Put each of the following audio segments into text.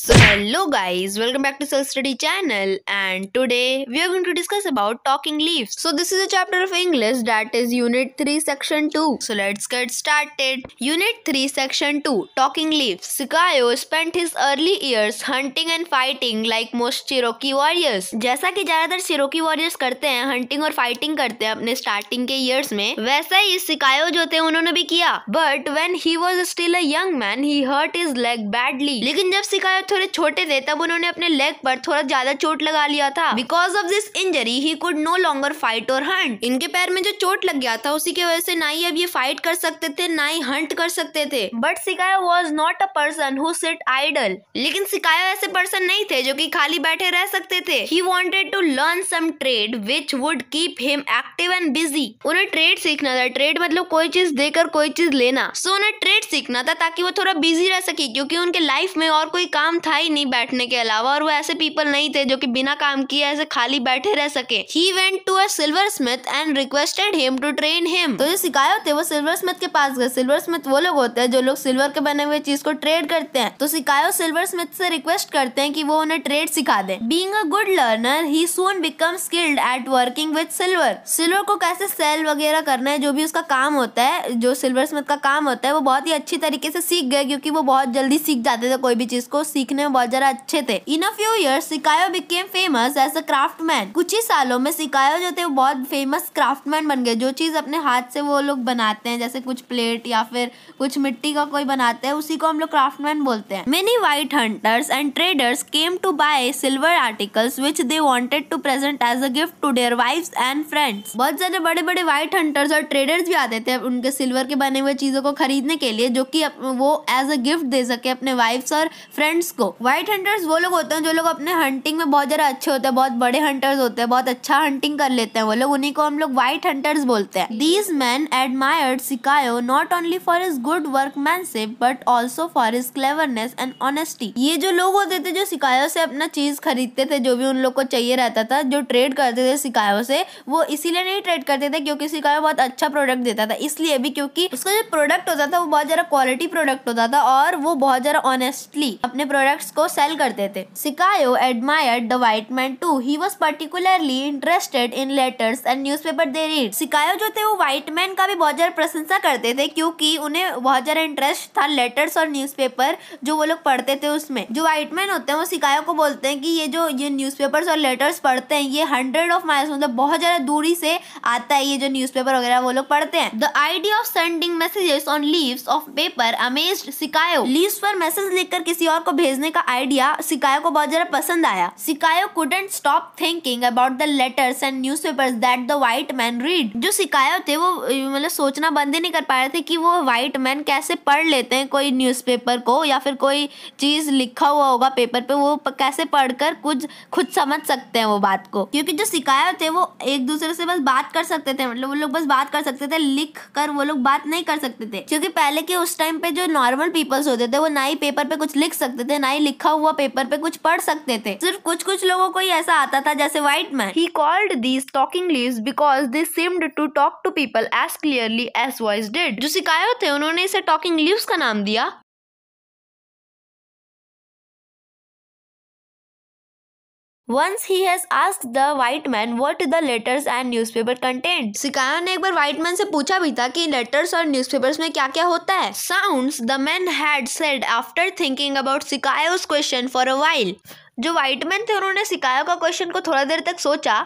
So hello guys, welcome back to Self Study channel and today we are going to discuss about talking leaves. So this is a chapter of English that is Unit 3 Section 2. So let's get started. Unit 3 Section 2 Talking Leaves sikayo spent his early years hunting and fighting like most Cherokee warriors. जैसा कि ज्यादातर Cherokee warriors करते हैं hunting और fighting करते हैं अपने starting के years में वैसा ही sikayo जो थे उन्होंने भी किया But when he was still a young man he hurt his leg badly. लेकिन जब sikayo थोड़े छोटे थे तब उन्होंने अपने लेग पर थोड़ा ज्यादा चोट लगा लिया था because of this injury he could no longer fight और हंट इनके पैर में जो चोट लग गया था उसी की वजह से ना ही अब ये फाइट कर सकते थे ना ही हंट कर सकते थे but Sequoyah was not a person who sit idle लेकिन सिकाया ऐसे पर्सन नहीं थे जो की खाली बैठे रह सकते थे he wanted to learn some trade which would keep him active and busy उन्हें ट्रेड सीखना था ट्रेड मतलब कोई चीज देकर कोई चीज लेना सो so, उन्हें ट्रेड सीखना था ताकि वो थोड़ा बिजी रह सके क्योंकि उनके लाइफ में और कोई काम था ही नहीं बैठने के अलावा और वो ऐसे पीपल नहीं थे जो कि बिना काम किए ऐसे खाली बैठे रह सके he went to a silversmith and requested him to train him तो जो सिकायो होते वो सिल्वर स्मिथ के पास गए सिल्वर स्मिथ वो लोग होते हैं जो लोग सिल्वर के बने हुए चीज को ट्रेड करते हैं तो सिकायो सिल्वर स्मिथ से रिक्वेस्ट करते हैं कि वो उन्हें ट्रेड सिखा दे being a good learner he soon became skilled at working with silver silver को कैसे सेल वगैरह करना है जो भी उसका काम होता है जो सिल्वर स्मिथ का काम होता है वो बहुत ही अच्छी तरीके से सीख गए क्योंकि वो बहुत जल्दी सीख जाते थे कोई भी चीज को सीख सीखने में बहुत ज्यादा अच्छे थे in a few year Sequoyah became famous as a craftsman कुछ ही सालों में सिकायो जो थे वो बहुत फेमस क्राफ्टमैन बन गए जो चीज अपने हाथ से वो लोग बनाते हैं जैसे कुछ प्लेट या फिर कुछ मिट्टी का कोई बनाते हैं उसी को हम लोग क्राफ्टमैन बोलते हैं many white hunters and traders came to buy silver articles which they wanted to present as a gift to their wife and friends बहुत ज्यादा बड़े बड़े व्हाइट हंटर्स और ट्रेडर्स भी आते थे उनके सिल्वर के बने हुए चीजों को खरीदने के लिए जो कि वो एज अ गिफ्ट दे सके अपने वाइफ्स और फ्रेंड्स को व्हाइट हंटर्स वो लोग होते हैं जो लोग अपने हंटिंग में बहुत ज़्यादा अच्छे होते हैं बहुत बड़े हंटर्स होते हैं बहुत अच्छा हंटिंग कर लेते हैं वो लोग उन्हीं को हम लोग व्हाइट हंटर्स बोलते हैं these men admired Sequoyah not only for his good workmanship but also for his cleverness and honesty ये जो लोग होते थे जो सिकायो से अपना चीज खरीदते थे जो भी उन लोग को चाहिए रहता था जो ट्रेड करते थे सिकायो से वो इसीलिए नहीं ट्रेड करते थे क्योंकि सिकायो बहुत अच्छा प्रोडक्ट देता था इसलिए भी क्योंकि उसका जो प्रोडक्ट होता था वो बहुत ज़्यादा क्वालिटी प्रोडक्ट होता था और वो बहुत ज़्यादा ऑनेस्टली अपने प्रोडक्ट प्रोडक्ट्स को सेल करते थे Sequoyah admired the white man too he was particularly interested in letters and newspaper they read Sequoyah जो थे वो व्हाइट मैन का भी बहुत ज्यादा प्रशंसा करते थे क्योंकि उन्हें बहुत ज्यादा इंटरेस्ट था लेटर्स और न्यूज जो वो लोग पढ़ते थे उसमें जो व्हाइट मैन होते हैं वो सिकायो को बोलते हैं कि ये जो ये न्यूज और लेटर्स पढ़ते हैं ये हंड्रेड ऑफ माइल्स मतलब बहुत ज़्यादा दूरी से आता है ये जो न्यूज वगैरह वो लोग पढ़ते हैं the idea of sending messages on leaf of paper amaze Sequoyah leaf पर मैसेज लिखकर किसी और को भेज भेजने का आइडिया सिकायो को बहुत ज्यादा पसंद आया Sequoyah couldn't stop thinking about the letters and newspaper that the white man read जो सिकायो थे वो मतलब सोचना बंद ही नहीं कर पा रहे थे कि वो वाइट मैन कैसे पढ़ लेते हैं कोई न्यूज को या फिर कोई चीज़ लिखा हुआ होगा पेपर पे वो कैसे पढ़कर कुछ खुद समझ सकते हैं वो बात को क्योंकि जो सिकायो थे वो एक दूसरे से बस बात कर सकते थे मतलब वो लोग बस बात कर सकते थे लिख कर वो लोग बात नहीं कर सकते थे क्योंकि पहले के उस टाइम पे जो नॉर्मल पीपल्स होते थे वो ना ही पेपर पे कुछ लिख सकते थे ना बनाई लिखा हुआ पेपर पे कुछ पढ़ सकते थे सिर्फ कुछ कुछ लोगों को ही ऐसा आता था जैसे white man he called these talking leaf because they seemed to talk to people as clearly as voice did जो सिखाए थे उन्होंने इसे टॉकिंग लीव का नाम दिया once he has asked the white man what the letters and newspaper content Sequoyah ने एक बार व्हाइट मैन से पूछा भी था कि लेटर्स और न्यूज पेपर में क्या क्या होता है sound the man had said after thinking about Sequoyah's question for a while जो व्हाइट मैन थे उन्होंने सिकायो का क्वेश्चन को थोड़ा देर तक सोचा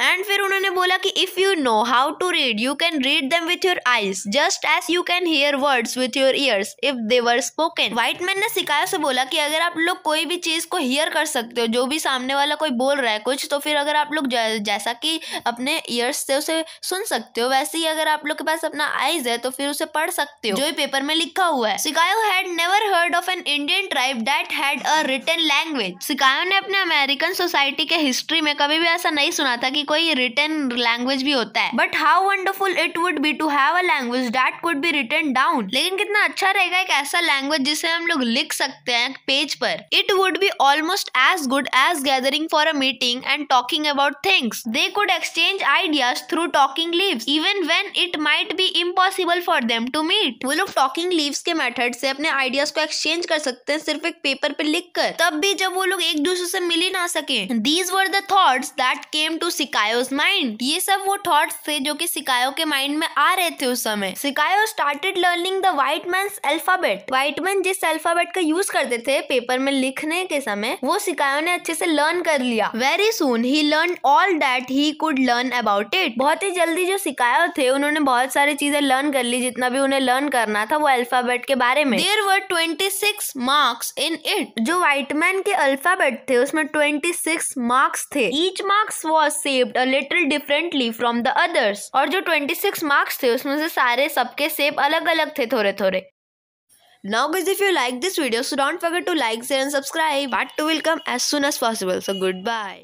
एंड फिर उन्होंने बोला कि if you know how to read you can read them with your eyes just as you can hear words with your ears if were spoken white man ने सिकाया से बोला कि अगर आप लोग कोई भी चीज़ को हियर कर सकते हो जो भी सामने वाला कोई बोल रहा है कुछ तो फिर अगर आप लोग जैसा कि अपने ईयर्स से उसे सुन सकते हो वैसे ही अगर आप लोग के पास अपना आइज है तो फिर उसे पढ़ सकते हो जो पेपर में लिखा हुआ है Sequoyah had never heard of an Indian tribe that had a written language Sequoyah ने अपने अमेरिकन सोसाइटी के हिस्ट्री में कभी भी ऐसा नहीं सुना था कि कोई रिटर्न लैंग्वेज भी होता है but how wonderful it would be to have a language that could be written down लेकिन कितना अच्छा रहेगा एक ऐसा लैंग्वेज जिसे हम लोग लिख सकते हैं पेज पर it would be almost as good as gathering for a meeting and talking about things they could exchange ideas through talking leaf even when it might be impossible for them to meet वो लोग talking leaves के method से अपने ideas को exchange कर सकते हैं सिर्फ एक पेपर पे लिख कर तब भी जब वो लोग एक दूसरे से मिल ही ना सके these were the that came to सिका सिकायोस माइंड ये सब वो थॉट थे जो की सिकायो के माइंड में आ रहे थे उस समय Sequoyah started learning the white man alphabet white man जिस अल्फाबेट का यूज करते थे पेपर में लिखने के समय वो सिकायो ने अच्छे से लर्न कर लिया very soon he learn all that he could learn about it बहुत ही जल्दी जो सिकायो थे उन्होंने बहुत सारी चीजें लर्न कर ली जितना भी उन्हें लर्न करना था वो अल्फाबेट के बारे में there were twenty six marks in it जो व्हाइटमैन के अल्फाबेट थे उसमें ट्वेंटी सिक्स मार्क्स थे each marks was so shaped a little differently from the others और जो ट्वेंटी सिक्स मार्क्स थे उसमें से सारे सबके सेप अलग अलग थे थोड़े थोड़े Now guys if you like this video so don't forget to like share and subscribe part 2 will come as soon as possible so goodbye